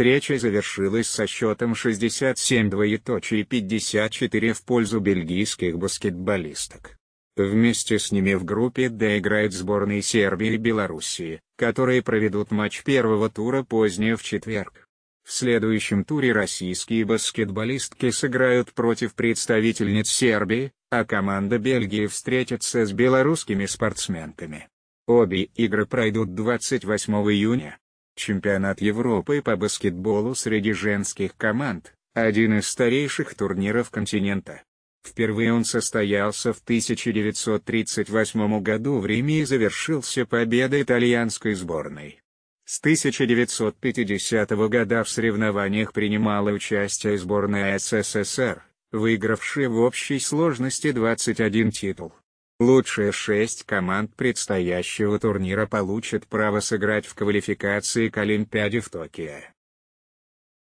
Встреча завершилась со счетом 67-54 в пользу бельгийских баскетболисток. Вместе с ними в группе D играют сборные Сербии и Белоруссии, которые проведут матч первого тура позднее в четверг. В следующем туре российские баскетболистки сыграют против представительниц Сербии, а команда Бельгии встретится с белорусскими спортсменками. Обе игры пройдут 28 июня. Чемпионат Европы по баскетболу среди женских команд – один из старейших турниров континента. Впервые он состоялся в 1938 году в Риме и завершился победой итальянской сборной. С 1950 года в соревнованиях принимала участие сборная СССР, выигравшая в общей сложности 21 титул. Лучшие шесть команд предстоящего турнира получат право сыграть в квалификации к Олимпиаде в Токио.